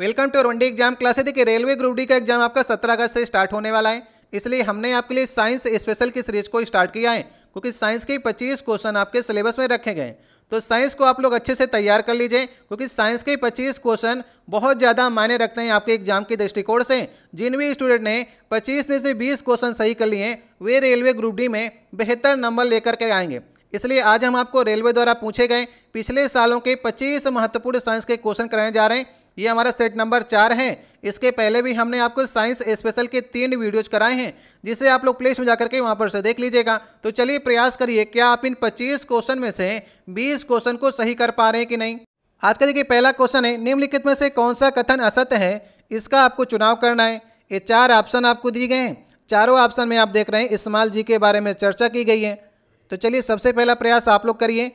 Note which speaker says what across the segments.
Speaker 1: welcome to one day exam class है देखिए railway group D का एग्जाम आपका सत्रह अगस्त से स्टार्ट होने वाला है इसलिए हमने आपके लिए साइंस स्पेशल की सीरीज को स्टार्ट किया है क्योंकि साइंस के पच्चीस क्वेश्चन आपके सिलेबस में रखे गए तो साइंस को आप लोग अच्छे से तैयार कर लीजिए क्योंकि साइंस के 25 क्वेश्चन बहुत ज़्यादा मायने रखते हैं आपके एग्जाम के दृष्टिकोण से जिन भी स्टूडेंट ने 25 में से 20 क्वेश्चन सही कर लिए वे रेलवे ग्रुप डी में बेहतर नंबर लेकर के आएंगे इसलिए आज हम आपको रेलवे द्वारा पूछे गए पिछले सालों के 25 महत्वपूर्ण साइंस के क्वेश्चन कराए जा रहे हैं ये हमारा सेट नंबर चार है इसके पहले भी हमने आपको साइंस स्पेशल के तीन वीडियोज कराए हैं जिसे आप लोग प्लेस में जाकर के वहाँ पर से देख लीजिएगा तो चलिए प्रयास करिए क्या आप इन 25 क्वेश्चन में से 20 क्वेश्चन को सही कर पा रहे हैं कि नहीं आज का देखिए पहला क्वेश्चन है निम्नलिखित में से कौन सा कथन असत्य है इसका आपको चुनाव करना है ये चार ऑप्शन आपको दिए गए हैं चारों ऑप्शन में आप देख रहे हैं इस्माल जी के बारे में चर्चा की गई है तो चलिए सबसे पहला प्रयास आप लोग करिए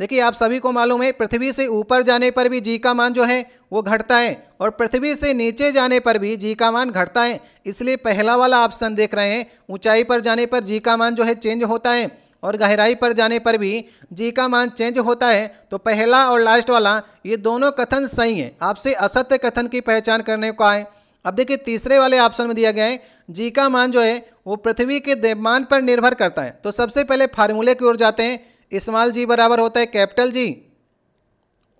Speaker 1: देखिए आप सभी को मालूम है पृथ्वी से ऊपर जाने पर भी जी का मान जो है वो घटता है और पृथ्वी से नीचे जाने पर भी जी का मान घटता है इसलिए पहला वाला ऑप्शन देख रहे हैं ऊंचाई पर जाने पर जी का मान जो है चेंज होता है और गहराई पर जाने पर भी जी का मान चेंज होता है तो पहला और लास्ट वाला ये दोनों कथन सही हैं आपसे असत्य कथन की पहचान करने को आए अब देखिए तीसरे वाले ऑप्शन में दिया गया है जी का मान जो है वो पृथ्वी के देवमान पर निर्भर करता है तो सबसे पहले फार्मूले की ओर जाते हैं स्मॉल जी बराबर होता है कैपिटल जी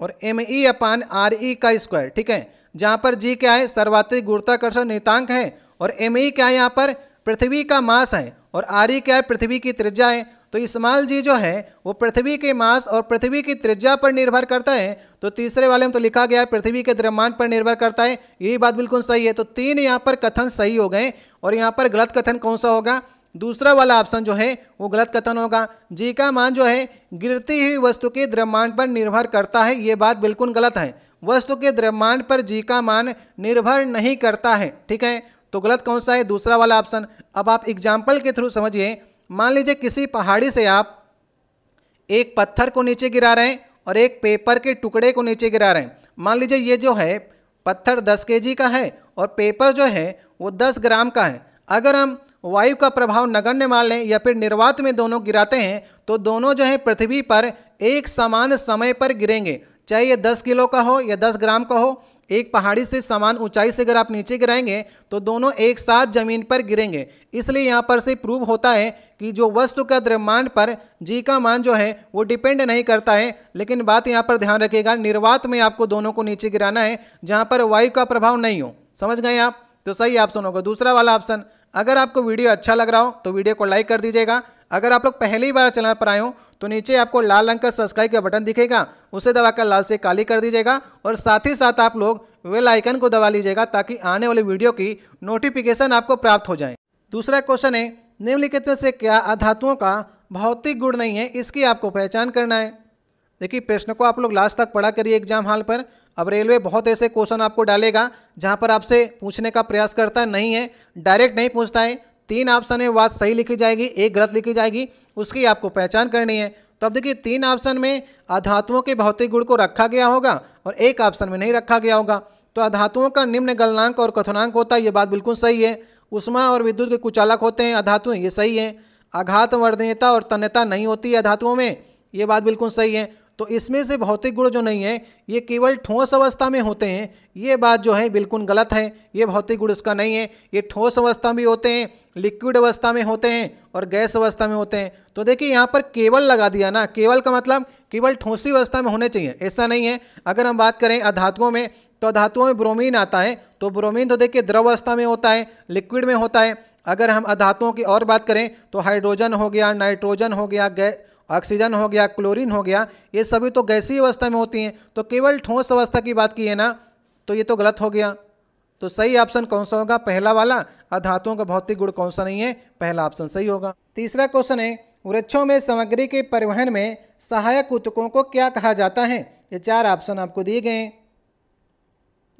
Speaker 1: और M E upon R E का स्क्वायर ठीक है जहां पर जी क्या है सर्वाधिक गुरुत्वाकर्षण नितांक है और एम ई क्या है यहाँ पर पृथ्वी का मास है और आर ई क्या है पृथ्वी की त्रिज्या है तो स्मॉल जी जो है वो पृथ्वी के मास और पृथ्वी की त्रिज्या पर निर्भर करता है तो तीसरे वाले में तो लिखा गया है पृथ्वी के द्रव्यमान पर निर्भर करता है यही बात बिल्कुल सही है तो तीन यहाँ पर कथन सही हो गए और यहाँ पर गलत कथन कौन सा होगा दूसरा वाला ऑप्शन जो है वो गलत कथन होगा जी का मान जो है गिरती हुई वस्तु के द्रव्यमान पर निर्भर करता है ये बात बिल्कुल गलत है वस्तु के द्रव्यमान पर जी का मान निर्भर नहीं करता है ठीक है तो गलत कौन सा है दूसरा वाला ऑप्शन अब आप एग्जाम्पल के थ्रू समझिए मान लीजिए किसी पहाड़ी से आप एक पत्थर को नीचे गिरा रहे हैं और एक पेपर के टुकड़े को नीचे गिरा रहे हैं मान लीजिए ये जो है पत्थर दस के का है और पेपर जो है वो दस ग्राम का है अगर हम वायु का प्रभाव नगण्य मान लें या फिर निर्वात में दोनों गिराते हैं तो दोनों जो है पृथ्वी पर एक समान समय पर गिरेंगे चाहे ये दस किलो का हो या दस ग्राम का हो एक पहाड़ी से समान ऊंचाई से अगर आप नीचे गिराएंगे तो दोनों एक साथ ज़मीन पर गिरेंगे इसलिए यहाँ पर से प्रूव होता है कि जो वस्तु का द्रव्यमान पर जी का मान जो है वो डिपेंड नहीं करता है लेकिन बात यहाँ पर ध्यान रखिएगा निर्वात में आपको दोनों को नीचे गिराना है जहाँ पर वायु का प्रभाव नहीं हो समझ गए आप तो सही ऑप्शन होगा दूसरा वाला ऑप्शन अगर आपको वीडियो अच्छा लग रहा हो तो वीडियो को लाइक कर दीजिएगा अगर आप लोग पहली बार चैनल पर आए हो तो नीचे आपको लाल रंग का सब्सक्राइब का बटन दिखेगा उसे दबाकर लाल से काली कर दीजिएगा और साथ ही साथ आप लोग वेल आइकन को दबा लीजिएगा ताकि आने वाली वीडियो की नोटिफिकेशन आपको प्राप्त हो जाए दूसरा क्वेश्चन है निम्नलिखित में से क्या अधातुओं का भौतिक गुण नहीं है इसकी आपको पहचान करना है देखिए प्रश्न को आप लोग लास्ट तक पढ़ा करिए एग्जाम हाल पर अब रेलवे बहुत ऐसे क्वेश्चन आपको डालेगा जहाँ पर आपसे पूछने का प्रयास करता नहीं है डायरेक्ट नहीं पूछता है तीन ऑप्शन में बात सही लिखी जाएगी एक गलत लिखी जाएगी उसकी आपको पहचान करनी है तो अब देखिए तीन ऑप्शन में अधातुओं के भौतिक गुण को रखा गया होगा और एक ऑप्शन में नहीं रखा गया होगा तो अधातुओं का निम्न गलनांक और कथनांक होता है ये बात बिल्कुल सही है उष्मा और विद्युत के कुचालक होते हैं अधातु ये सही है आघात वर्धनीयता और तन्यता नहीं होती है अधातुओं में ये बात बिल्कुल सही है तो इसमें से भौतिक गुण जो नहीं है ये केवल ठोस अवस्था में होते हैं ये बात जो है बिल्कुल गलत है ये भौतिक गुण उसका नहीं है ये ठोस अवस्था में होते हैं लिक्विड अवस्था में होते हैं और गैस अवस्था में होते हैं तो देखिए यहाँ पर केवल लगा दिया ना केवल का मतलब केवल ठोसी अवस्था में होने चाहिए ऐसा नहीं है अगर हम बात करें अधातुओं में तो अधातुओं में ब्रोमीन आता है तो ब्रोमीन तो देखिए द्रव अवस्था में होता है लिक्विड में होता है अगर हम अधातुओं की और बात करें तो हाइड्रोजन हो गया नाइट्रोजन हो गया गै ऑक्सीजन हो गया क्लोरीन हो गया ये सभी तो गैसीय अवस्था में होती हैं तो केवल ठोस अवस्था की बात की है ना तो ये तो गलत हो गया तो सही ऑप्शन कौन सा होगा पहला वाला अधातुओं धातुओं का भौतिक गुण कौन सा नहीं है पहला ऑप्शन सही होगा तीसरा क्वेश्चन है वृक्षों में सामग्री के परिवहन में सहायक उतकों को क्या कहा जाता है ये चार ऑप्शन आपको दिए गए हैं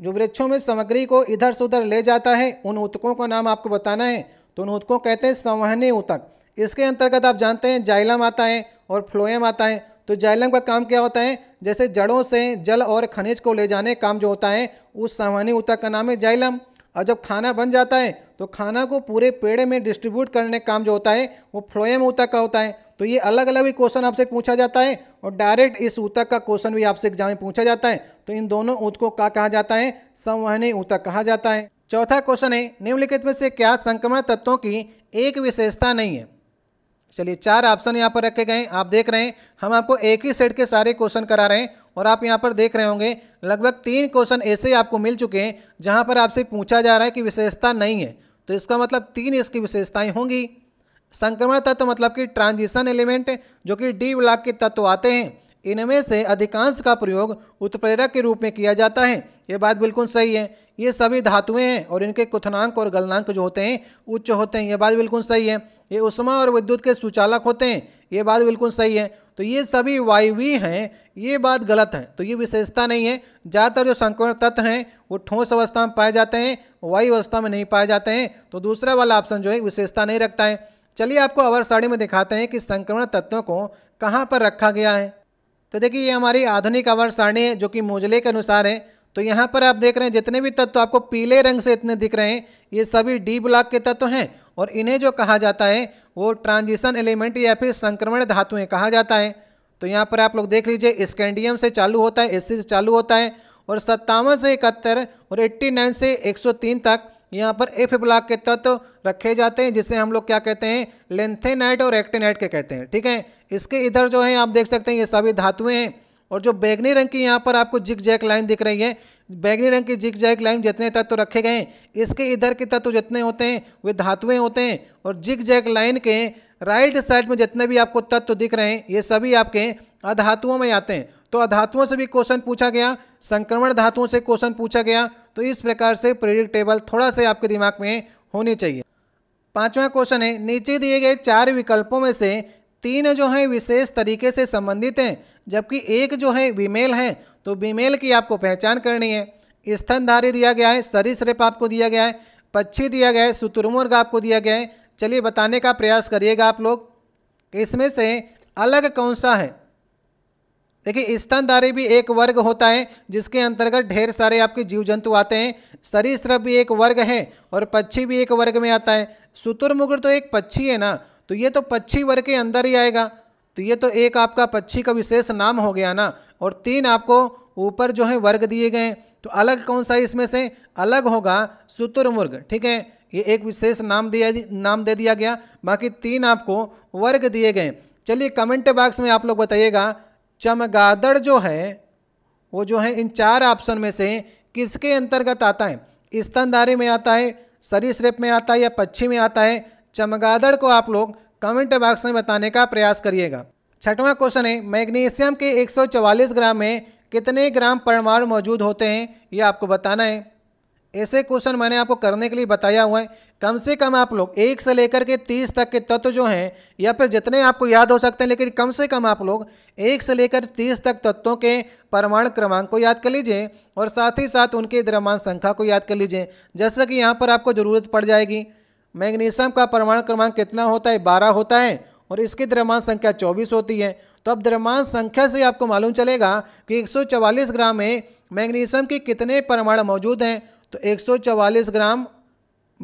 Speaker 1: जो वृक्षों में सामग्री को इधर से उधर ले जाता है उन उत्तकों का नाम आपको बताना है तो उन ऊतकों कहते हैं संवहनी उतक इसके अंतर्गत आप जानते हैं जाइलम आता है और फ्लोएम आता है तो जाइलम का काम क्या होता है जैसे जड़ों से जल और खनिज को ले जाने काम जो होता है उस सामानी ऊतक का नाम है जाइलम और जब खाना बन जाता है तो खाना को पूरे पेड़ में डिस्ट्रीब्यूट करने का काम जो होता है वो फ्लोएम ऊतक का होता है तो ये अलग अलग भी क्वेश्चन आपसे पूछा जाता है और डायरेक्ट इस ऊतक का क्वेश्चन भी आपसे एग्जाम में पूछा जाता है तो इन दोनों को का कहा जाता है संवहनी ऊतक कहा जाता है चौथा क्वेश्चन है निम्नलिखित में से क्या संक्रमण तत्वों की एक विशेषता नहीं है चलिए चार ऑप्शन यहाँ पर रखे गए हैं आप देख रहे हैं हम आपको एक ही सेट के सारे क्वेश्चन करा रहे हैं और आप यहाँ पर देख रहे होंगे लगभग तीन क्वेश्चन ऐसे आपको मिल चुके हैं जहाँ पर आपसे पूछा जा रहा है कि विशेषता नहीं है तो इसका मतलब तीन इसकी विशेषताएँ होंगी संक्रमण तत्व तो मतलब कि ट्रांजिशन एलिमेंट जो कि डी ब्लॉक के तत्व आते हैं इनमें से अधिकांश का प्रयोग उत्प्रेरक के रूप में किया जाता है ये बात बिल्कुल सही है ये सभी धातुएं हैं और इनके कुथनांक और गलनांक जो होते हैं उच्च होते हैं ये बात बिल्कुल सही है ये उष्मा और विद्युत के सुचालक होते हैं ये बात बिल्कुल सही है तो ये सभी वायवी हैं ये बात गलत है तो ये विशेषता नहीं है ज़्यादातर जो संक्रमण तत्व हैं वो ठोस अवस्था में पाए जाते हैं वायु अवस्था में नहीं पाए जाते हैं तो दूसरा वाला ऑप्शन जो है विशेषता नहीं रखता है चलिए आपको अवर साड़ी में दिखाते हैं कि संक्रमण तत्वों को कहाँ पर रखा गया है तो देखिए ये हमारी आधुनिक अवर सारणी है जो कि मोजले के अनुसार है तो यहाँ पर आप देख रहे हैं जितने भी तत्व आपको पीले रंग से इतने दिख रहे हैं ये सभी डी ब्लॉक के तत्व हैं और इन्हें जो कहा जाता है वो ट्रांजिशन एलिमेंट या फिर संक्रमण धातुएं कहा जाता है तो यहाँ पर आप लोग देख लीजिए स्कैंडियम से चालू होता है एस से चालू होता है और सत्तावन से इकहत्तर और एट्टी नाइन से एक तक यहाँ पर एफ ब्लॉक के तत्व रखे जाते हैं जिसे हम लोग क्या कहते हैं लेंथेनाइट और एक्टेनाइट के कहते हैं ठीक है इसके इधर जो है आप देख सकते हैं ये सभी धातुएं हैं और जो बैगनी रंग की यहाँ पर आपको जिग जैक लाइन दिख रही है बैगनी रंग की जिग जैक लाइन जितने तत्व रखे गए हैं इसके इधर के तत्व जितने होते हैं वे धातुएँ होते हैं और जिग जैक लाइन के राइट साइड में जितने भी आपको तत्व दिख रहे हैं ये सभी आपके अधातुओं में आते हैं तो अधातुओं से भी क्वेश्चन पूछा गया संक्रमण धातुओं से क्वेश्चन पूछा गया तो इस प्रकार से प्रेरिक टेबल थोड़ा से आपके दिमाग में होनी चाहिए पांचवा क्वेश्चन है नीचे दिए गए चार विकल्पों में से तीन जो हैं विशेष तरीके से संबंधित हैं जबकि एक जो है बीमेल है तो विमेल की आपको पहचान करनी है स्तनधारी दिया गया है सरीसृप आपको दिया गया है पक्षी दिया गया है शुतुरमुर्ग आपको दिया गया है चलिए बताने का प्रयास करिएगा आप लोग इसमें से अलग कौन सा है देखिए स्तनधारी भी एक वर्ग होता है जिसके अंतर्गत ढेर सारे आपके जीव जंतु आते हैं सरीसृप भी एक वर्ग है और पक्षी भी एक वर्ग में आता है शुतुरमुर्ग तो एक पक्षी है ना तो ये तो पक्षी वर्ग के अंदर ही आएगा तो ये तो एक आपका पक्षी का विशेष नाम हो गया ना और तीन आपको ऊपर जो है वर्ग दिए गए तो अलग कौन सा इसमें से अलग होगा शुतुरमुर्ग ठीक है ये एक विशेष नाम दिया नाम दे दिया गया बाकी तीन आपको वर्ग दिए गए चलिए कमेंट बॉक्स में आप लोग बताइएगा चमगादड़ जो है वो जो है इन चार ऑप्शन में से किसके अंतर्गत आता है स्तनधारी में आता है सरीसृप में आता है या पक्षी में आता है चमगादड़ को आप लोग कमेंट बॉक्स में बताने का प्रयास करिएगा छठवां क्वेश्चन है मैग्नीशियम के 144 ग्राम में कितने ग्राम परमाणु मौजूद होते हैं ये आपको बताना है ऐसे क्वेश्चन मैंने आपको करने के लिए बताया हुआ है कम से कम आप लोग एक से लेकर के तीस तक के तत्व जो हैं या फिर जितने आपको याद हो सकते हैं लेकिन कम से कम आप लोग एक से लेकर तीस तक तत्वों के परमाणु क्रमांक को याद कर लीजिए और साथ ही साथ उनके द्रव्यमान संख्या को याद कर लीजिए जैसा कि यहाँ पर आपको ज़रूरत पड़ जाएगी मैग्नीशियम का परमाणु क्रमांक कितना होता है बारह होता है और इसकी द्रव्यमान संख्या चौबीस होती है तो अब द्रव्यमान संख्या से आपको मालूम चलेगा कि 144 ग्राम में मैग्नीशियम के कितने परमाणु मौजूद हैं तो 144 ग्राम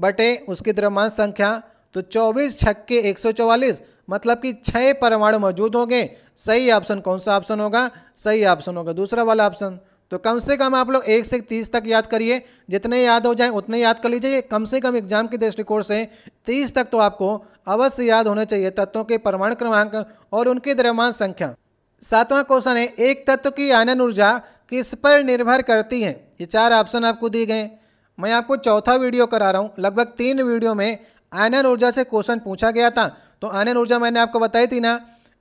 Speaker 1: बटे उसकी द्रव्यमान संख्या तो 24 छक्के 144 मतलब कि छः परमाणु मौजूद होंगे सही ऑप्शन कौन सा ऑप्शन होगा सही ऑप्शन होगा दूसरा वाला ऑप्शन तो कम से कम आप लोग एक से तीस तक याद करिए जितने याद हो जाए उतने याद कर लीजिए कम से कम एग्जाम के दृष्टिकोण से तीस तक तो आपको अवश्य याद होने चाहिए तत्वों के परमाणु क्रमांक और उनकी द्रव्यमान संख्या सातवां क्वेश्चन है एक तत्व की आनंद ऊर्जा किस पर निर्भर करती है ये चार ऑप्शन आपको दिए गए मैं आपको चौथा वीडियो करा रहा हूँ लगभग तीन वीडियो में आयनन ऊर्जा से क्वेश्चन पूछा गया था तो आयनन ऊर्जा मैंने आपको बताई थी ना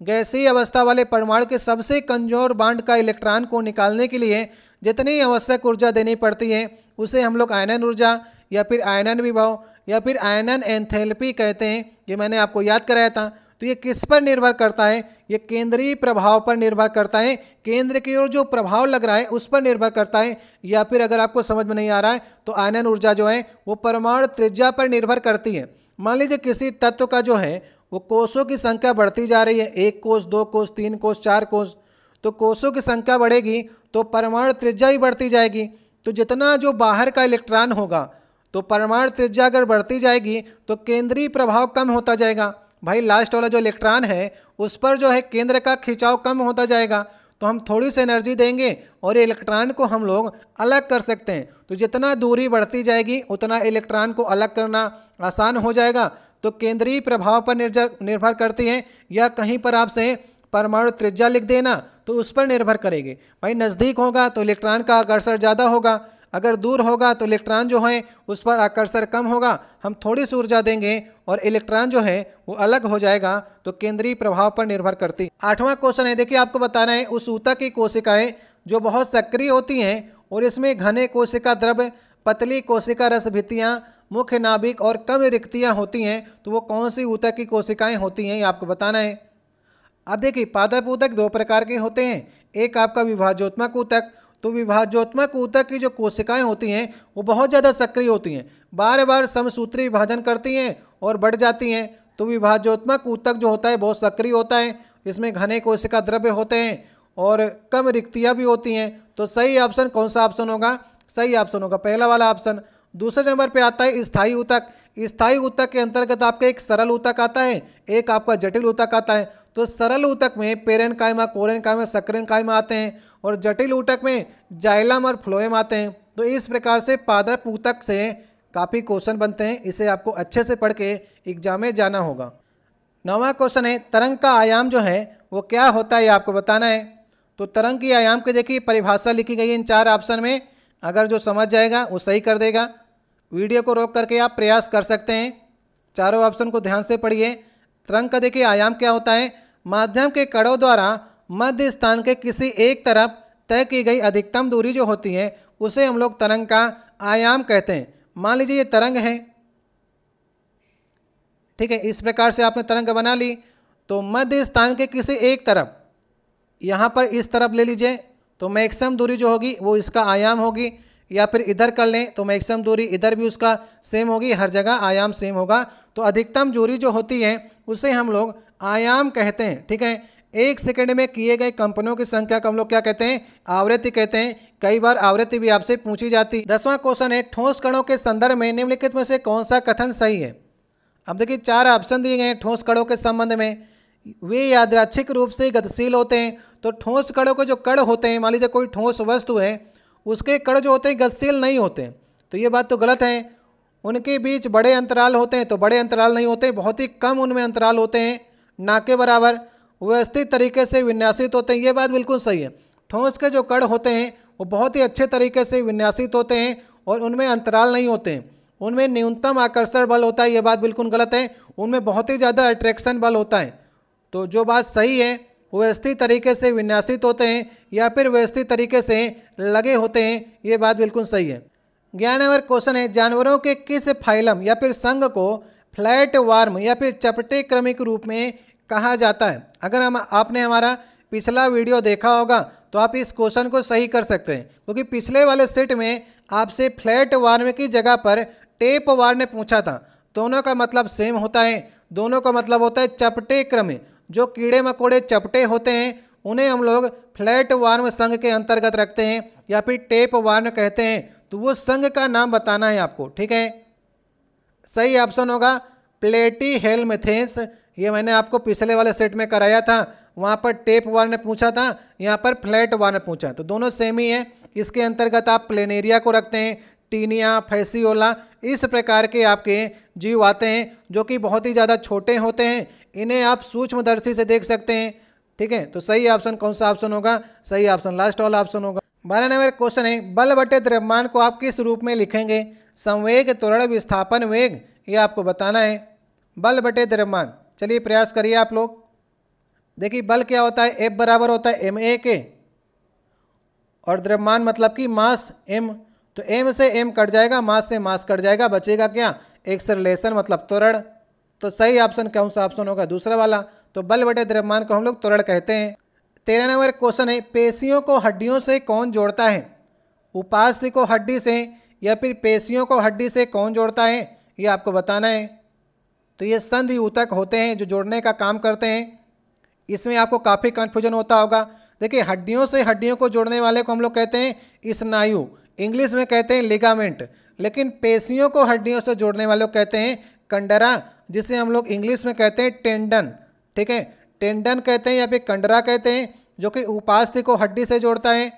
Speaker 1: गैसीय अवस्था वाले परमाणु के सबसे कमजोर बांड का इलेक्ट्रॉन को निकालने के लिए जितनी आवश्यक ऊर्जा देनी पड़ती है उसे हम लोग आयनन ऊर्जा या फिर आयनन विभव या फिर आयनन एंथेल्पी कहते हैं ये मैंने आपको याद कराया था तो ये किस पर निर्भर करता है ये केंद्रीय प्रभाव पर निर्भर करता है केंद्र की ओर जो प्रभाव लग रहा है उस पर निर्भर करता है या फिर अगर आपको समझ में नहीं आ रहा है तो आयनन ऊर्जा जो है वो परमाणु त्रिज्या पर निर्भर करती है मान लीजिए किसी तत्व का जो है वो कोषों की संख्या बढ़ती जा रही है एक कोष दो कोष तीन कोष चार कोष तो कोषों की संख्या बढ़ेगी तो परमाणु त्रिज्या ही बढ़ती जाएगी तो जितना जो बाहर का इलेक्ट्रॉन होगा तो परमाणु त्रिज्या अगर बढ़ती जाएगी तो केंद्रीय प्रभाव कम होता जाएगा भाई लास्ट वाला जो इलेक्ट्रॉन है उस पर जो है केंद्र का खिंचाव कम होता जाएगा तो हम थोड़ी सी एनर्जी देंगे और ये इलेक्ट्रॉन को हम लोग अलग कर सकते हैं तो जितना दूरी बढ़ती जाएगी उतना इलेक्ट्रॉन को अलग करना आसान हो जाएगा तो केंद्रीय प्रभाव पर निर्जर निर्भर करती हैं या कहीं पर आपसे परमाणु त्रिज्या लिख देना तो उस पर निर्भर करेंगे भाई नज़दीक होगा तो इलेक्ट्रॉन का आकर्षण ज़्यादा होगा अगर दूर होगा तो इलेक्ट्रॉन जो है उस पर आकर्षण कम होगा हम थोड़ी सी ऊर्जा देंगे और इलेक्ट्रॉन जो है वो अलग हो जाएगा तो केंद्रीय प्रभाव पर निर्भर करती आठवां क्वेश्चन है देखिए आपको बताना है उस ऊता की कोशिकाएँ जो बहुत सक्रिय होती हैं और इसमें घने कोशिका द्रव्य पतली कोशिका रस भित्तियाँ मुख्य नाभिक और कम रिक्तियाँ होती हैं तो वो कौन सी ऊतक की कोशिकाएँ होती हैं ये आपको बताना है अब देखिए पादप ऊतक दो प्रकार के होते हैं एक आपका विभाज्योत्मक ऊतक तो विभाज्योत्मक ऊतक की जो कोशिकाएं होती हैं वो बहुत ज़्यादा सक्रिय होती हैं बार बार समसूत्री विभाजन करती हैं और बढ़ जाती हैं तो विभाज्योत्मक ऊतक जो होता है बहुत सक्रिय होता है इसमें घने कोशिका द्रव्य होते हैं और कम रिक्तियाँ भी होती हैं तो सही ऑप्शन कौन सा ऑप्शन होगा सही ऑप्शन होगा पहला वाला ऑप्शन दूसरे नंबर पे आता है स्थायी ऊतक स्थायी ऊतक के अंतर्गत आपका एक सरल ऊतक आता है एक आपका जटिल ऊतक आता है तो सरल ऊतक में पेरन कायमा कोरन कायमा सक्रेन कायमा आते हैं और जटिल ऊतक में जाइलम और फ्लोएम आते हैं तो इस प्रकार से पादप ऊतक से काफ़ी क्वेश्चन बनते हैं इसे आपको अच्छे से पढ़ के एग्जाम में जाना होगा नवा क्वेश्चन है तरंग का आयाम जो है वो क्या होता है आपको बताना है तो तरंग की आयाम की देखिए परिभाषा लिखी गई है इन चार ऑप्शन में अगर जो समझ जाएगा वो सही कर देगा वीडियो को रोक करके आप प्रयास कर सकते हैं चारों ऑप्शन को ध्यान से पढ़िए तरंग का देखिए आयाम क्या होता है माध्यम के कड़ों द्वारा मध्य स्थान के किसी एक तरफ तय की गई अधिकतम दूरी जो होती है उसे हम लोग तरंग का आयाम कहते हैं मान लीजिए ये तरंग है ठीक है इस प्रकार से आपने तरंग बना ली तो मध्य स्थान के किसी एक तरफ यहाँ पर इस तरफ ले लीजिए तो मैक्सिमम दूरी जो होगी वो इसका आयाम होगी या फिर इधर कर लें तो मैक्सिमम दूरी इधर भी उसका सेम होगी हर जगह आयाम सेम होगा तो अधिकतम दूरी जो होती है उसे हम लोग आयाम कहते हैं ठीक है एक सेकंड में किए गए कंपनों की संख्या को हम लोग क्या कहते हैं आवृत्ति कहते हैं कई बार आवृत्ति भी आपसे पूछी जाती दसवां क्वेश्चन है ठोस कणों के संदर्भ में निम्नलिखित में से कौन सा कथन सही है अब देखिए चार ऑप्शन दिए गए हैं ठोस कणों के संबंध में वे यादराक्षिक रूप से गतिशील होते हैं तो ठोस कणों के जो कण होते हैं मान लीजिए कोई ठोस वस्तु है उसके कड़ जो होते हैं गतिशील नहीं होते तो ये बात तो गलत है उनके बीच बड़े अंतराल होते हैं तो बड़े अंतराल नहीं होते बहुत ही कम उनमें अंतराल होते हैं ना के बराबर व्यवस्थित तरीके से विन्यासित होते हैं ये बात बिल्कुल सही है ठोस के जो कड़ होते हैं वो बहुत ही अच्छे तरीके से विन्यासित होते हैं और उनमें अंतराल नहीं होते हैं उनमें न्यूनतम आकर्षण बल होता है ये बात बिल्कुल गलत है उनमें बहुत ही ज़्यादा अट्रैक्शन बल होता है तो जो बात सही है व्यवस्थित तरीके से विन्यासित होते हैं या फिर व्यवस्थित तरीके से लगे होते हैं ये बात बिल्कुल सही है ज्ञान नंबर क्वेश्चन है जानवरों के किस फाइलम या फिर संघ को फ्लैट वार्म या फिर चपटे क्रमिक रूप में कहा जाता है अगर हम आपने हमारा पिछला वीडियो देखा होगा तो आप इस क्वेश्चन को सही कर सकते हैं क्योंकि पिछले वाले सेट में आपसे फ्लैट वार्म की जगह पर टेप वार ने पूछा था दोनों का मतलब सेम होता है दोनों का मतलब होता है चपटे क्रम जो कीड़े मकोड़े चपटे होते हैं उन्हें हम लोग फ्लैट वार्म संघ के अंतर्गत रखते हैं या फिर टेप वार्म कहते हैं तो वो संघ का नाम बताना है आपको ठीक है सही ऑप्शन होगा प्लेटी हेलमेथेंस ये मैंने आपको पिछले वाले सेट में कराया था वहाँ पर टेप वार्न ने पूछा था यहाँ पर फ्लैट वार्न ने पूछा तो दोनों सेम ही है इसके अंतर्गत आप प्लेनेरिया को रखते हैं टीनिया फैसियोला इस प्रकार के आपके जीव आते हैं जो कि बहुत ही ज़्यादा छोटे होते हैं इन्हें आप सूक्ष्मदर्शी से देख सकते हैं ठीक है तो सही ऑप्शन कौन सा ऑप्शन होगा सही ऑप्शन लास्ट वाला ऑप्शन होगा बारह नंबर क्वेश्चन है बल बटे द्रव्यमान को आप किस रूप में लिखेंगे संवेग त्वरण विस्थापन वेग ये आपको बताना है बल बटे द्रव्यमान चलिए प्रयास करिए आप लोग देखिए बल क्या होता है एफ बराबर होता है एम ए के और द्रव्यमान मतलब कि मास एम तो एम से एम कट जाएगा मास से मास कट जाएगा बचेगा क्या एक्सरलेशन मतलब त्वरण तो सही ऑप्शन कौन सा ऑप्शन होगा दूसरा वाला तो बल बटे द्रव्यमान को हम लोग त्वरण कहते हैं तेरह नंबर क्वेश्चन है पेशियों को हड्डियों से कौन जोड़ता है उपास्य को हड्डी से या फिर पेशियों को हड्डी से कौन जोड़ता है ये आपको बताना है तो ये संधि ऊतक होते हैं जो जोड़ने का काम करते हैं इसमें आपको काफ़ी कन्फ्यूजन होता होगा देखिए हड्डियों से हड्डियों को जोड़ने वाले को हम लोग कहते हैं स्नायु इंग्लिश में कहते हैं लिगामेंट लेकिन पेशियों को हड्डियों से जोड़ने वाले को कहते हैं कंडरा जिसे हम लोग इंग्लिश में कहते हैं टेंडन ठीक है टेंडन कहते हैं या फिर कंडरा कहते हैं जो कि उपास्थि को हड्डी से जोड़ता है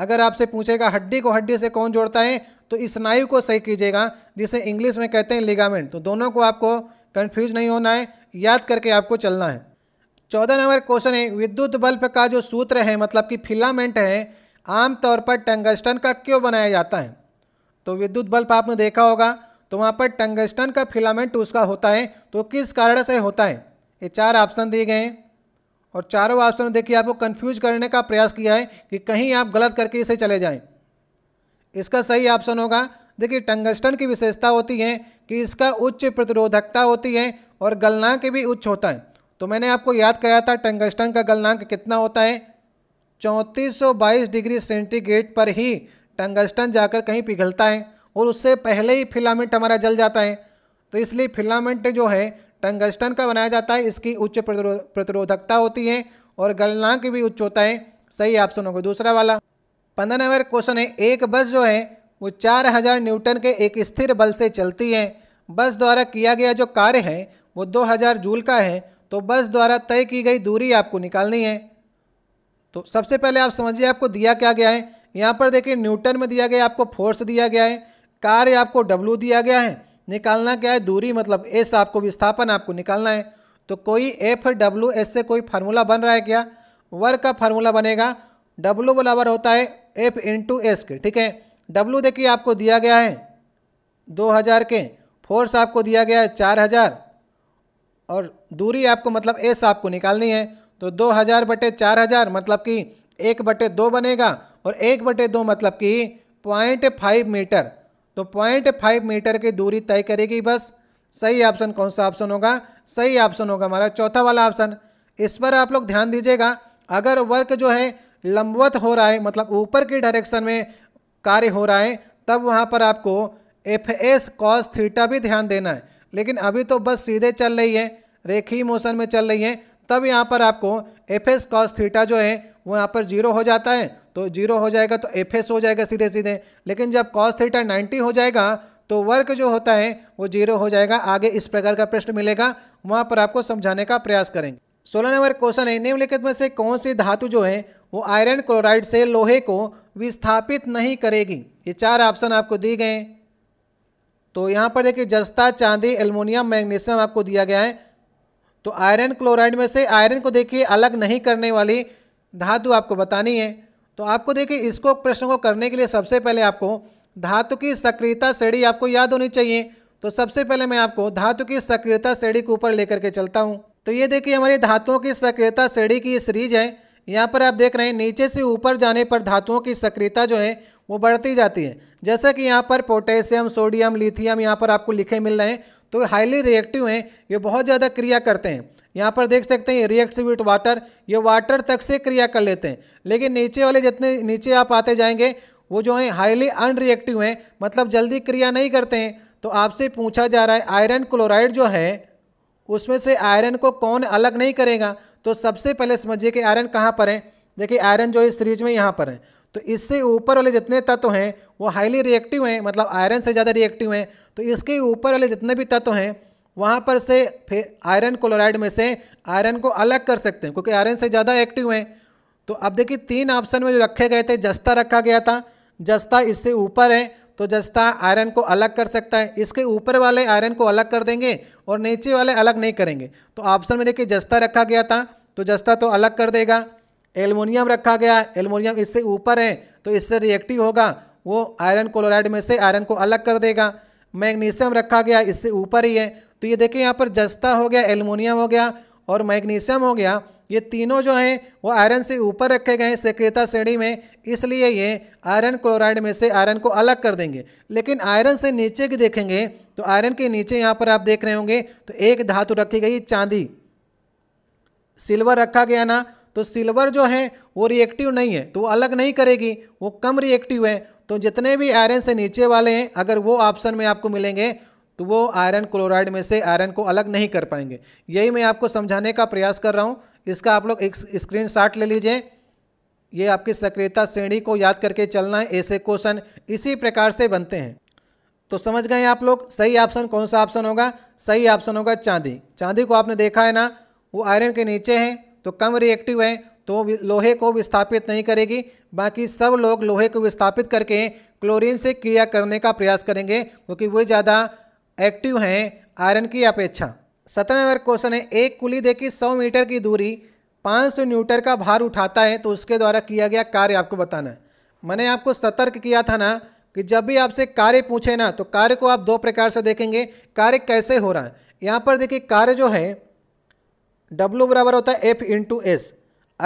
Speaker 1: अगर आपसे पूछेगा हड्डी को हड्डी से कौन जोड़ता है तो स्नायु को सही कीजिएगा जिसे इंग्लिश में कहते हैं लिगामेंट तो दोनों को आपको कन्फ्यूज नहीं होना है याद करके आपको चलना है चौदह नंबर क्वेश्चन है विद्युत बल्ब का जो सूत्र है मतलब कि फिलामेंट है आमतौर पर टंगस्टन का क्यों बनाया जाता है तो विद्युत बल्ब आपने देखा होगा तो वहाँ पर टंगस्टन का फिलामेंट उसका होता है तो किस कारण से होता है ये चार ऑप्शन दिए गए हैं और चारों ऑप्शन देखिए आपको कंफ्यूज करने का प्रयास किया है कि कहीं आप गलत करके इसे चले जाएं इसका सही ऑप्शन होगा देखिए टंगस्टन की विशेषता होती है कि इसका उच्च प्रतिरोधकता होती है और गलनांक भी उच्च होता है तो मैंने आपको याद कराया था टंगस्टन का गलनांक कितना होता है चौंतीस डिग्री सेंटीग्रेड पर ही टंगस्टन जाकर कहीं पिघलता है और उससे पहले ही फिलामेंट हमारा जल जाता है तो इसलिए फिलामेंट जो है टंगस्टन का बनाया जाता है इसकी उच्च प्रतिरोधकता होती है और गलनांक भी उच्च होता है सही ऑप्शन होगा दूसरा वाला पंद्रह नंबर क्वेश्चन है एक बस जो है वो चार हज़ार न्यूटन के एक स्थिर बल से चलती है बस द्वारा किया गया जो कार्य है वो दो हज़ार जूल का है तो बस द्वारा तय की गई दूरी आपको निकालनी है तो सबसे पहले आप समझिए आपको दिया क्या गया है यहाँ पर देखिए न्यूटन में दिया गया आपको फोर्स दिया गया है कार्य आपको डब्लू दिया गया है निकालना क्या है दूरी मतलब एस आपको विस्थापन आपको निकालना है तो कोई एफ डब्लू एस से कोई फार्मूला बन रहा है क्या वर्क का फार्मूला बनेगा डब्लू बराबर होता है एफ इंटू एस के ठीक है डब्लू देखिए आपको दिया गया है दो हज़ार के फोर्स आपको दिया गया है चार हज़ार और दूरी आपको मतलब एस आपको निकालनी है तो दो हज़ार बटे चार हज़ार मतलब कि एक बटे दो बनेगा और एक बटे दो मतलब कि पॉइंट फाइव मीटर तो पॉइंट फाइव मीटर की दूरी तय करेगी बस सही ऑप्शन कौन सा ऑप्शन होगा सही ऑप्शन होगा हमारा चौथा वाला ऑप्शन इस पर आप लोग ध्यान दीजिएगा अगर वर्क जो है लंबवत हो रहा है मतलब ऊपर की डायरेक्शन में कार्य हो रहा है तब वहाँ पर आपको एफ एस कॉस थीटा भी ध्यान देना है लेकिन अभी तो बस सीधे चल रही है रेखी मोशन में चल रही है तब यहाँ पर आपको एफ एस कॉस थीटा जो है वो यहाँ पर जीरो हो जाता है तो जीरो हो जाएगा तो एफ हो जाएगा सीधे सीधे लेकिन जब कॉस थीटा 90 हो जाएगा तो वर्क जो होता है वो जीरो हो जाएगा आगे इस प्रकार का प्रश्न मिलेगा वहाँ पर आपको समझाने का प्रयास करेंगे सोलह नंबर क्वेश्चन है निम्नलिखित में से कौन सी धातु जो है वो आयरन क्लोराइड से लोहे को विस्थापित नहीं करेगी ये चार ऑप्शन आपको दिए गए हैं तो यहाँ पर देखिए जस्ता चांदी एलमोनियम मैग्नीशियम आपको दिया गया है तो आयरन क्लोराइड में से आयरन को देखिए अलग नहीं करने वाली धातु आपको बतानी है तो आपको देखिए इसको प्रश्न को करने के लिए सबसे पहले आपको धातु की सक्रियता श्रेणी आपको याद होनी चाहिए तो सबसे पहले मैं आपको धातु की सक्रियता श्रेणी के ऊपर लेकर के चलता हूँ तो ये देखिए हमारी धातुओं की सक्रियता श्रेणी की सीरीज है यहाँ पर आप देख रहे हैं नीचे से ऊपर जाने पर धातुओं की सक्रियता जो है वो बढ़ती जाती है जैसा कि यहाँ पर पोटेशियम सोडियम लिथियम यहाँ पर आपको लिखे मिल रहे हैं तो हाईली रिएक्टिव हैं ये बहुत ज़्यादा क्रिया करते हैं यहाँ पर देख सकते हैं रिएक्ट्स विथ वाटर ये वाटर तक से क्रिया कर लेते हैं लेकिन नीचे वाले जितने नीचे आप आते जाएंगे वो जो हैं हाईली अनरिएक्टिव हैं मतलब जल्दी क्रिया नहीं करते हैं तो आपसे पूछा जा रहा है आयरन क्लोराइड जो है उसमें से आयरन को कौन अलग नहीं करेगा तो सबसे पहले समझिए कि आयरन कहाँ पर है देखिए आयरन जो इस सीरीज में यहाँ पर है तो इससे ऊपर वाले जितने तत्व हैं वो हाईली रिएक्टिव हैं मतलब आयरन से ज़्यादा रिएक्टिव हैं तो इसके ऊपर वाले जितने भी तत्व हैं वहाँ पर से फिर आयरन क्लोराइड में से आयरन को अलग कर सकते हैं क्योंकि आयरन से ज़्यादा एक्टिव हैं तो अब देखिए तीन ऑप्शन में जो रखे गए थे जस्ता रखा गया था जस्ता इससे ऊपर है तो जस्ता आयरन को अलग कर सकता है इसके ऊपर वाले आयरन को अलग कर देंगे और नीचे वाले अलग नहीं करेंगे तो ऑप्शन में देखिए जस्ता रखा गया था तो जस्ता तो अलग कर देगा एलमोनियम रखा गया एलमोनियम इससे ऊपर है तो इससे रिएक्टिव होगा वो आयरन क्लोराइड में से आयरन को अलग कर देगा मैग्नीशियम रखा गया इससे ऊपर ही है तो ये देखें यहाँ पर जस्ता हो गया एलमोनियम हो गया और मैग्नीशियम हो गया ये तीनों जो हैं वो आयरन से ऊपर रखे गए हैं सक्रियता श्रेणी में इसलिए ये आयरन क्लोराइड में से आयरन को अलग कर देंगे लेकिन आयरन से नीचे की देखेंगे तो आयरन के नीचे यहाँ पर आप देख रहे होंगे तो एक धातु रखी गई चांदी सिल्वर रखा गया ना तो सिल्वर जो है वो रिएक्टिव नहीं है तो वो अलग नहीं करेगी वो कम रिएक्टिव है तो जितने भी आयरन से नीचे वाले हैं अगर वो ऑप्शन में आपको मिलेंगे तो वो आयरन क्लोराइड में से आयरन को अलग नहीं कर पाएंगे यही मैं आपको समझाने का प्रयास कर रहा हूँ इसका आप लोग एक स्क्रीन ले लीजिए ये आपकी सक्रियता श्रेणी को याद करके चलना है ऐसे क्वेश्चन इसी प्रकार से बनते हैं तो समझ गए आप लोग सही ऑप्शन कौन सा ऑप्शन होगा सही ऑप्शन होगा चांदी चांदी को आपने देखा है ना वो आयरन के नीचे हैं तो कम रिएक्टिव है तो लोहे को विस्थापित नहीं करेगी बाकी सब लोग लोहे को विस्थापित करके क्लोरीन से क्रिया करने का प्रयास करेंगे क्योंकि वो ज़्यादा एक्टिव हैं आयरन की अपेक्षा सत्रह नंबर क्वेश्चन है एक कुली देखी सौ मीटर की दूरी 500 न्यूटर का भार उठाता है तो उसके द्वारा किया गया कार्य आपको बताना है मैंने आपको सतर्क किया था ना कि जब भी आपसे कार्य पूछे ना तो कार्य को आप दो प्रकार से देखेंगे कार्य कैसे हो रहा है यहाँ पर देखिए कार्य जो है डब्लू बराबर होता है एफ इंटू एस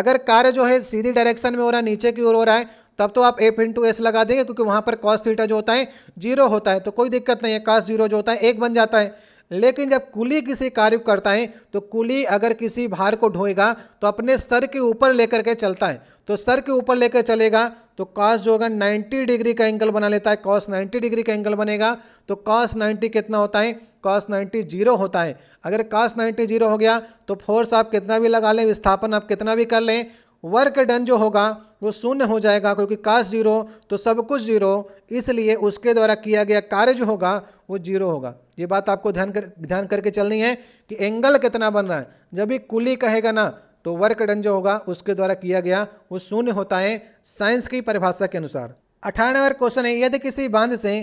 Speaker 1: अगर कार्य जो है सीधी डायरेक्शन में हो रहा है नीचे की ओर हो रहा है तब तो आप एफ इंटू एस लगा देंगे क्योंकि वहाँ पर कॉस थीटा जो होता है जीरो होता है तो कोई दिक्कत नहीं है कॉस जीरो जो होता है एक बन जाता है लेकिन जब कुली किसी कार्य करता है तो कुली अगर किसी भार को ढोएगा तो अपने सर के ऊपर लेकर के चलता है तो सर के ऊपर लेकर चलेगा तो कॉस जो होगा 90 डिग्री का एंगल बना लेता है कॉस 90 डिग्री का एंगल बनेगा तो कॉस 90 कितना होता है कॉस 90 जीरो होता है अगर कॉस 90 जीरो हो गया तो फोर्स आप कितना भी लगा लें विस्थापन आप कितना भी कर लें वर्क डन जो होगा वो शून्य हो जाएगा क्योंकि कास्ट जीरो तो सब कुछ जीरो इसलिए उसके द्वारा किया गया कार्य जो होगा वो जीरो होगा ये बात आपको ध्यान कर ध्यान करके चलनी है कि एंगल कितना बन रहा है जब भी कुली कहेगा ना तो वर्क डन जो होगा उसके द्वारा किया गया वो शून्य होता है साइंस की परिभाषा के अनुसार अठारह नंबर क्वेश्चन है यदि किसी बांध से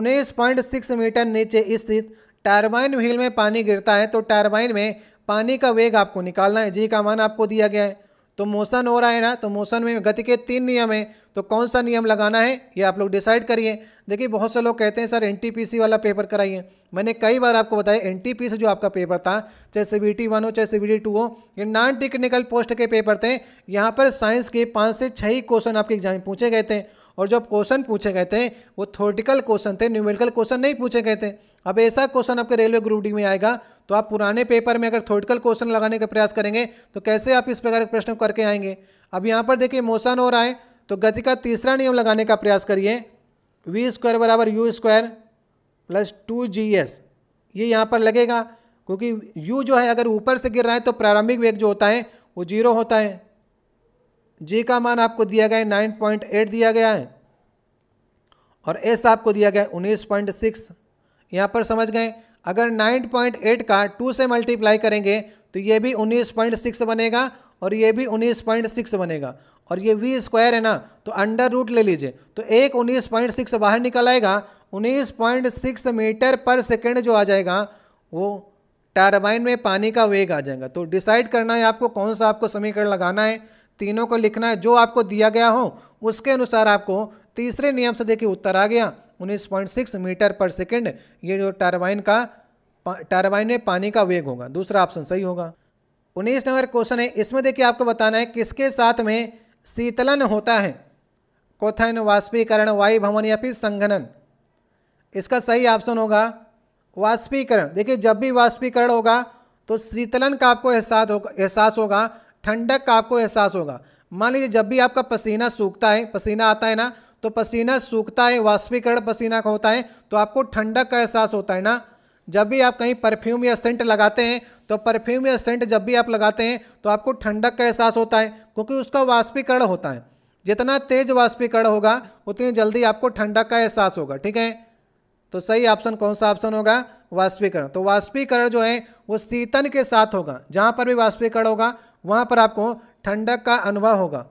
Speaker 1: उन्नीस पॉइंट सिक्स मीटर नीचे स्थित टारबाइन व्हील में पानी गिरता है तो टारबाइन में पानी का वेग आपको निकालना है जी का मान आपको दिया गया है तो मोशन हो रहा है ना तो मोशन में गति के तीन नियम हैं तो कौन सा नियम लगाना है ये आप लोग डिसाइड करिए देखिए बहुत से लोग कहते हैं सर एनटीपीसी वाला पेपर कराइए मैंने कई बार आपको बताया एनटीपीसी जो आपका पेपर था चाहे सीबीटी वन हो चाहे सीबीटी टू हो ये नॉन टेक्निकल पोस्ट के पेपर थे यहाँ पर साइंस के पाँच से छः ही क्वेश्चन आपके एग्जाम में पूछे गए थे और जो क्वेश्चन पूछे गए थे वो थोरटिकल क्वेश्चन थे न्यूमेरिकल क्वेश्चन नहीं पूछे गए थे अब ऐसा क्वेश्चन आपके रेलवे ग्रुप डी में आएगा तो आप पुराने पेपर में अगर थोरटिकल क्वेश्चन लगाने का प्रयास करेंगे तो कैसे आप इस प्रकार के प्रश्न करके आएंगे अब यहाँ पर देखिए मोशन और आए तो गति का तीसरा नियम लगाने का प्रयास करिए वी स्क्वायर बराबर U square plus two G S ये यहाँ पर लगेगा क्योंकि यू जो है अगर ऊपर से गिर रहा है तो प्रारंभिक वेग जो होता है वो जीरो होता है जे का मान आपको दिया गया है नाइन पॉइंट एट दिया गया है और एस आपको दिया गया है उन्नीस पॉइंट सिक्स यहाँ पर समझ गए अगर नाइन पॉइंट एट का टू से मल्टीप्लाई करेंगे तो ये भी उन्नीस पॉइंट सिक्स बनेगा और ये भी उन्नीस पॉइंट सिक्स बनेगा और ये वी स्क्वायर है ना तो अंडर रूट ले लीजिए तो एक उन्नीस पॉइंट सिक्स बाहर निकल आएगा उन्नीस point six metre per second जो आ जाएगा वो टर्बाइन में पानी का वेग आ जाएगा तो डिसाइड करना है आपको कौन सा आपको समीकरण लगाना है तीनों को लिखना है जो आपको दिया गया हो उसके अनुसार आपको तीसरे नियम से देखिए उत्तर आ गया 19.6 मीटर पर सेकेंड ये जो टरबाइन का टरबाइन में पानी का वेग होगा दूसरा ऑप्शन सही होगा उन्नीस नंबर क्वेश्चन है इसमें देखिए आपको बताना है किसके साथ में शीतलन होता है कोथन वाष्पीकरण वायु भवन या फिर संघनन इसका सही ऑप्शन होगा वाष्पीकरण देखिए जब भी वाष्पीकरण होगा तो शीतलन का आपको एहसास होगा ठंडक का आपको एहसास होगा मान लीजिए जब भी आपका पसीना सूखता है पसीना आता है ना तो पसीना सूखता है वाष्पीकरण पसीना का होता है तो आपको ठंडक का एहसास होता है ना जब भी आप कहीं परफ्यूम या सेंट लगाते हैं तो परफ्यूम या सेंट जब भी आप लगाते हैं तो आपको ठंडक का एहसास होता है क्योंकि उसका वाष्पीकरण होता है जितना तेज वाष्पीकरण होगा उतनी जल्दी आपको ठंडक का एहसास होगा ठीक है तो सही ऑप्शन कौन सा ऑप्शन होगा वाष्पीकरण तो वाष्पीकरण जो है वो शीतन के साथ होगा जहाँ पर भी वाष्पीकरण होगा वहाँ पर आपको ठंडक का अनुभव होगा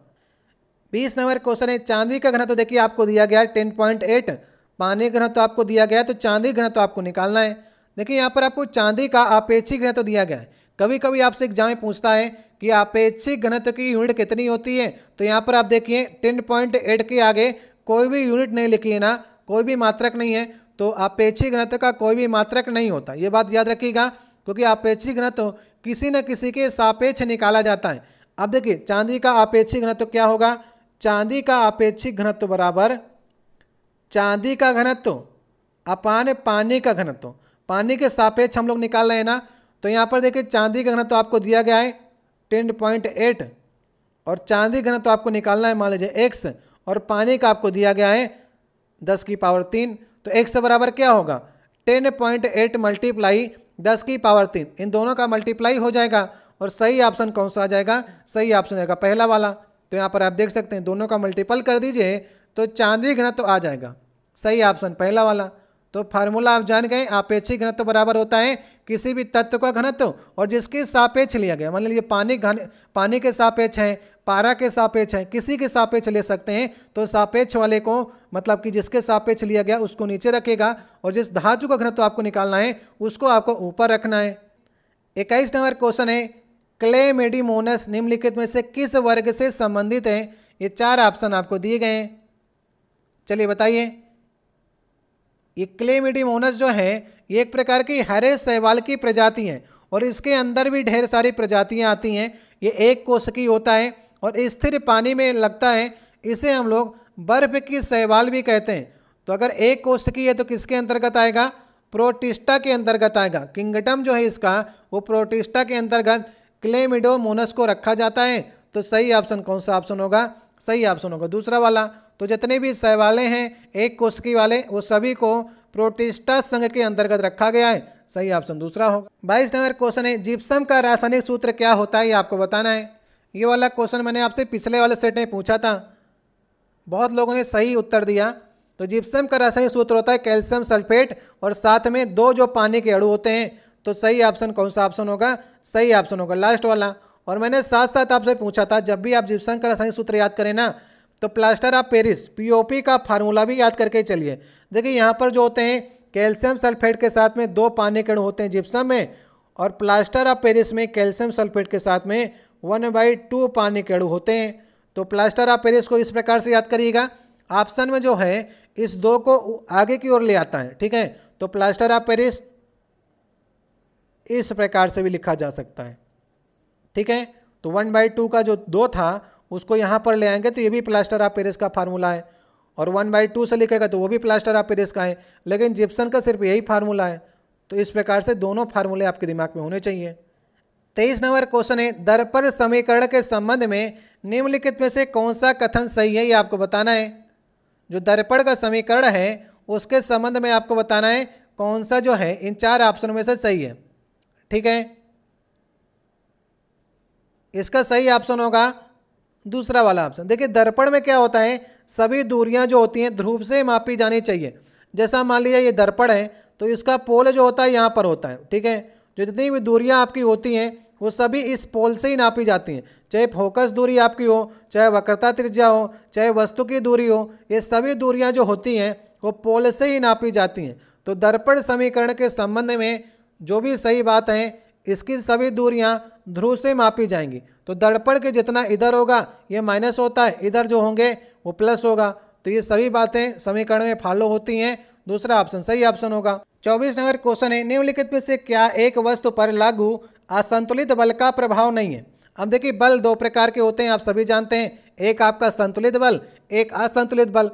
Speaker 1: बीस नंबर क्वेश्चन है चांदी का घनत्व तो देखिए आपको दिया गया है टेन पॉइंट एट पानी घनत्व तो आपको दिया गया है तो चांदी घनत्व तो आपको निकालना है देखिए यहाँ पर आपको चांदी का आपेक्षिक घनत्व दिया गया है कभी कभी आपसे एग्जाम में पूछता है कि अपेक्षिक घनत्व की यूनिट कितनी होती है तो यहाँ पर आप देखिए टेन पॉइंट एट के आगे कोई भी यूनिट नहीं लिखी है ना कोई भी मात्रक नहीं है तो अपेक्षिक घनत्व का कोई भी मात्रक नहीं होता ये बात याद रखिएगा क्योंकि अपेक्षिक घनत्व किसी न किसी के सापेक्ष निकाला जाता है अब देखिए चांदी का अपेक्षिक घनत्व क्या होगा चांदी का अपेक्षिक घनत्व बराबर चांदी का घनत्व अपान पानी का घनत्व पानी के सापेक्ष हम लोग निकाल रहे हैं ना तो यहाँ पर देखिए चांदी का घनत्व आपको दिया गया है टेन पॉइंट एट और चांदी घनत्व आपको निकालना है मान लीजिए एक्स और पानी का आपको दिया गया है दस की पावर तीन तो एक्स बराबर क्या होगा टेन पॉइंट एट मल्टीप्लाई दस की पावर तीन इन दोनों का मल्टीप्लाई हो जाएगा और सही ऑप्शन कौन सा आ जाएगा सही ऑप्शन आएगा पहला वाला तो यहाँ पर आप देख सकते हैं दोनों का मल्टीपल कर दीजिए तो चांदी घनत्व आ जाएगा सही ऑप्शन पहला वाला तो फार्मूला आप जान गए आपेक्षिक घनत्व बराबर होता है किसी भी तत्व का घनत्व और जिसके सापेक्ष लिया गया मान लीजिए पानी घन पानी के सापेक्ष है पारा के सापेक्ष है किसी के सापेक्ष ले सकते हैं तो सापेक्ष वाले को मतलब कि जिसके सापेक्ष लिया गया उसको नीचे रखेगा और जिस धातु का घनत्व आपको निकालना है उसको आपको ऊपर रखना है इक्कीस नंबर क्वेश्चन है क्ले मेडिमोनस निम्नलिखित में से किस वर्ग से संबंधित है ये चार ऑप्शन आपको दिए गए हैं चलिए बताइए ये क्ले मेडिमोनस जो है ये एक प्रकार की हरे सहवाल की प्रजाति है और इसके अंदर भी ढेर सारी प्रजातियाँ आती हैं ये एक कोश की होता है और स्थिर पानी में लगता है इसे हम लोग बर्फ की सहवाल भी कहते हैं तो अगर एक कोष्ठ की है तो किसके अंतर्गत आएगा प्रोटिस्टा के अंतर्गत आएगा किंगडम जो है इसका वो प्रोटिस्टा के अंतर्गत क्लेमिडोमोनस को रखा जाता है तो सही ऑप्शन कौन सा ऑप्शन होगा सही ऑप्शन होगा दूसरा वाला तो जितने भी सहवाले हैं एक कोष्ठकी वाले वो सभी को प्रोटिस्टा संघ के अंतर्गत रखा गया है सही ऑप्शन दूसरा होगा बाईस नंबर क्वेश्चन है जिप्सम का रासायनिक सूत्र क्या होता है ये आपको बताना है ये वाला क्वेश्चन मैंने आपसे पिछले वाले सेट में पूछा था बहुत लोगों ने सही उत्तर दिया तो जिप्सम का रासायनिक सूत्र होता है कैल्शियम सल्फेट और साथ में दो जो पानी के अड़ू होते हैं तो सही ऑप्शन कौन सा ऑप्शन होगा सही ऑप्शन होगा लास्ट वाला और मैंने साथ साथ आपसे पूछा था जब भी आप जिप्सम का रासायनिक सूत्र याद करें ना तो प्लास्टर ऑफ पेरिस पी का फार्मूला भी याद करके चलिए देखिए यहाँ पर जो होते हैं कैल्शियम सल्फेट के साथ में दो पानी के अड़ू होते हैं जिप्सम में और प्लास्टर ऑफ पेरिस में कैल्शियम सल्फेट के साथ में वन बाई टू पानी के अणु होते हैं तो प्लास्टर ऑफ पेरिस को इस प्रकार से याद करिएगा ऑप्शन में जो है इस दो को आगे की ओर ले आता है ठीक है तो प्लास्टर ऑफ पेरिस इस प्रकार से भी लिखा जा सकता है ठीक है तो वन बाई टू का जो दो था उसको यहाँ पर ले आएंगे तो ये भी प्लास्टर ऑफ पेरिस का फार्मूला है और वन बाई टू से लिखेगा तो वो भी प्लास्टर ऑफ पेरिस का है लेकिन जिप्सन का सिर्फ यही फार्मूला है तो इस प्रकार से दोनों फार्मूले आपके दिमाग में होने चाहिए तेईस नंबर क्वेश्चन है दर्पण समीकरण के संबंध में निम्नलिखित में से कौन सा कथन सही है ये आपको बताना है जो दर्पण का समीकरण है उसके संबंध में आपको बताना है कौन सा जो है इन चार ऑप्शनों में से सही है ठीक है इसका सही ऑप्शन होगा दूसरा वाला ऑप्शन देखिए दर्पण में क्या होता है सभी दूरियां जो होती हैं ध्रुव से मापी जानी चाहिए जैसा मान लीजिए ये दर्पण है तो इसका पोल जो होता है यहाँ पर होता है ठीक है जो जितनी भी दूरियाँ आपकी होती हैं वो सभी इस पोल से ही नापी जाती हैं चाहे फोकस दूरी आपकी हो चाहे वक्रता त्रिज्या हो चाहे वस्तु की दूरी हो ये सभी दूरियां जो होती हैं वो पोल से ही नापी जाती हैं तो दर्पण समीकरण के संबंध में जो भी सही बात है इसकी सभी दूरियां ध्रुव से मापी जाएंगी तो दर्पण के जितना इधर होगा ये माइनस होता है इधर जो होंगे वो प्लस होगा तो ये सभी बातें समीकरण में फॉलो होती हैं दूसरा ऑप्शन सही ऑप्शन होगा चौबीस नंबर क्वेश्चन है निम्नलिखित में से क्या एक वस्तु पर लागू असंतुलित बल का प्रभाव नहीं है अब देखिए बल दो प्रकार के होते हैं आप सभी जानते हैं एक आपका संतुलित बल एक असंतुलित बल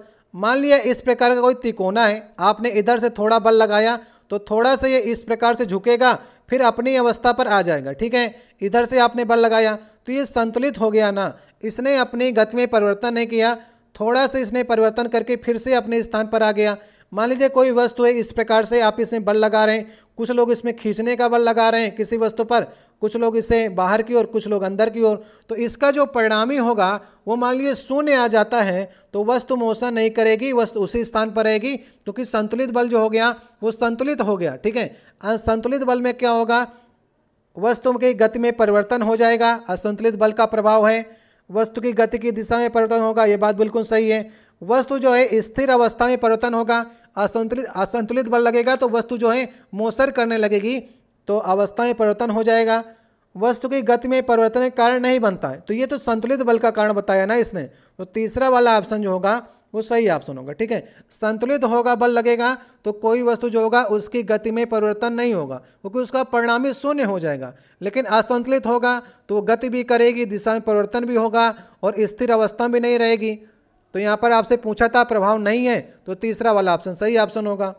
Speaker 1: मान लिया इस प्रकार का कोई तिकोना है आपने इधर से थोड़ा बल लगाया तो थोड़ा सा ये इस प्रकार से झुकेगा फिर अपनी अवस्था पर आ जाएगा ठीक है इधर से आपने बल लगाया तो ये संतुलित हो गया ना इसने अपनी गति में परिवर्तन नहीं किया थोड़ा सा इसने परिवर्तन करके फिर से अपने स्थान पर आ गया मान लीजिए कोई वस्तु है इस प्रकार से आप इसमें बल लगा रहे हैं कुछ लोग इसमें खींचने का बल लगा रहे हैं किसी वस्तु पर कुछ लोग इसे बाहर की ओर कुछ लोग अंदर की ओर तो इसका जो परिणामी होगा वो मान लीजिए शून्य आ जाता है तो वस्तु मोशन नहीं करेगी वस्तु उसी स्थान पर रहेगी क्योंकि तो संतुलित बल जो हो गया वो संतुलित हो गया ठीक है असंतुलित बल में क्या होगा वस्तु की गति में परिवर्तन हो जाएगा असंतुलित बल का प्रभाव है वस्तु की गति की दिशा में परिवर्तन होगा ये बात बिल्कुल सही है वस्तु जो है स्थिर अवस्था में परिवर्तन होगा असंतुलित असंतुलित बल लगेगा तो वस्तु जो है मोसर करने लगेगी तो अवस्था में परिवर्तन हो जाएगा वस्तु की गति में परिवर्तन कारण नहीं बनता है तो ये तो संतुलित बल का कारण बताया ना इसने तो तीसरा वाला ऑप्शन जो होगा वो सही ऑप्शन होगा ठीक है संतुलित होगा बल लगेगा तो कोई वस्तु जो होगा उसकी गति में परिवर्तन नहीं होगा क्योंकि उसका परिणाम ही शून्य हो जाएगा लेकिन असंतुलित होगा तो वो गति भी करेगी दिशा में परिवर्तन भी होगा और स्थिर अवस्था भी नहीं रहेगी तो यहाँ पर आपसे पूछा था प्रभाव नहीं है तो तीसरा वाला ऑप्शन सही ऑप्शन होगा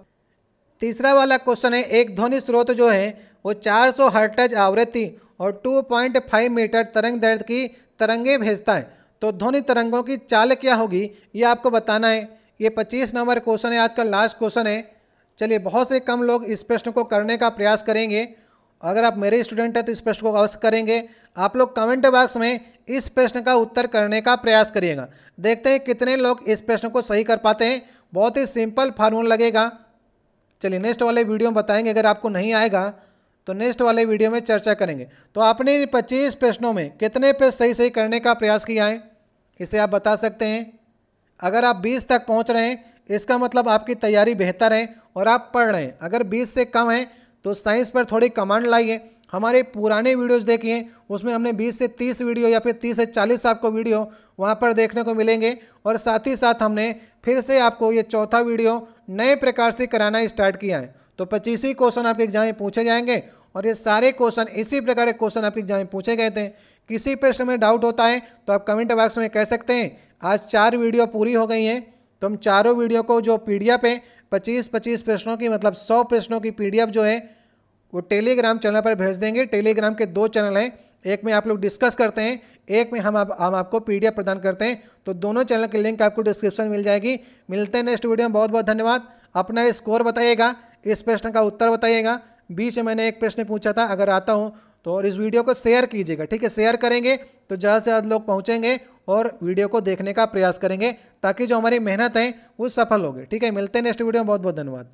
Speaker 1: तीसरा वाला क्वेश्चन है एक ध्वनि स्रोत जो है वो 400 सौ हर्टज आवृत्ति और 2.5 मीटर तरंग दर्द की तरंगे भेजता है तो ध्वनि तरंगों की चाल क्या होगी ये आपको बताना है ये 25 नंबर क्वेश्चन है आज का लास्ट क्वेश्चन है चलिए बहुत से कम लोग इस प्रश्न को करने का प्रयास करेंगे अगर आप मेरे स्टूडेंट हैं तो इस प्रश्न को अवश्य करेंगे आप लोग कमेंट बॉक्स में इस प्रश्न का उत्तर करने का प्रयास करिएगा देखते हैं कितने लोग इस प्रश्न को सही कर पाते हैं बहुत ही सिंपल फार्मूला लगेगा चलिए नेक्स्ट वाले वीडियो में बताएंगे अगर आपको नहीं आएगा तो नेक्स्ट वाले वीडियो में चर्चा करेंगे तो आपने इन पच्चीस प्रश्नों में कितने प्रश्न सही सही करने का प्रयास किया है इसे आप बता सकते हैं अगर आप बीस तक पहुँच रहे हैं इसका मतलब आपकी तैयारी बेहतर है और आप पढ़ रहे हैं अगर बीस से कम है तो साइंस पर थोड़ी कमांड लाइए हमारे पुराने वीडियोस देखिए उसमें हमने 20 से 30 वीडियो या फिर 30 से 40 आपको वीडियो वहाँ पर देखने को मिलेंगे और साथ ही साथ हमने फिर से आपको ये चौथा वीडियो नए प्रकार से कराना स्टार्ट किया है तो पच्चीस ही क्वेश्चन आपके एग्जाम में पूछे जाएंगे और ये सारे क्वेश्चन इसी प्रकार के क्वेश्चन आपके एग्जाम में पूछे गए थे किसी प्रश्न में डाउट होता है तो आप कमेंट बॉक्स में कह सकते हैं आज चार वीडियो पूरी हो गई हैं तो हम चारों वीडियो को जो पी डी एफ है पच्चीस पच्चीस प्रश्नों की मतलब सौ प्रश्नों की पी डी एफ जो है वो टेलीग्राम चैनल पर भेज देंगे टेलीग्राम के दो चैनल हैं एक में आप लोग डिस्कस करते हैं एक में हम आप, हम आपको पीडीएफ प्रदान करते हैं तो दोनों चैनल के लिंक आपको डिस्क्रिप्शन मिल जाएगी मिलते हैं नेक्स्ट वीडियो में बहुत बहुत धन्यवाद अपना स्कोर बताइएगा इस प्रश्न का उत्तर बताइएगा बीच में मैंने एक प्रश्न पूछा था अगर आता हूँ तो और इस वीडियो को शेयर कीजिएगा ठीक है शेयर करेंगे तो ज़्यादा से ज़्यादा लोग पहुँचेंगे और वीडियो को देखने का प्रयास करेंगे ताकि जो हमारी मेहनत है वो सफल होगी ठीक है मिलते हैं नेक्स्ट वीडियो में बहुत बहुत धन्यवाद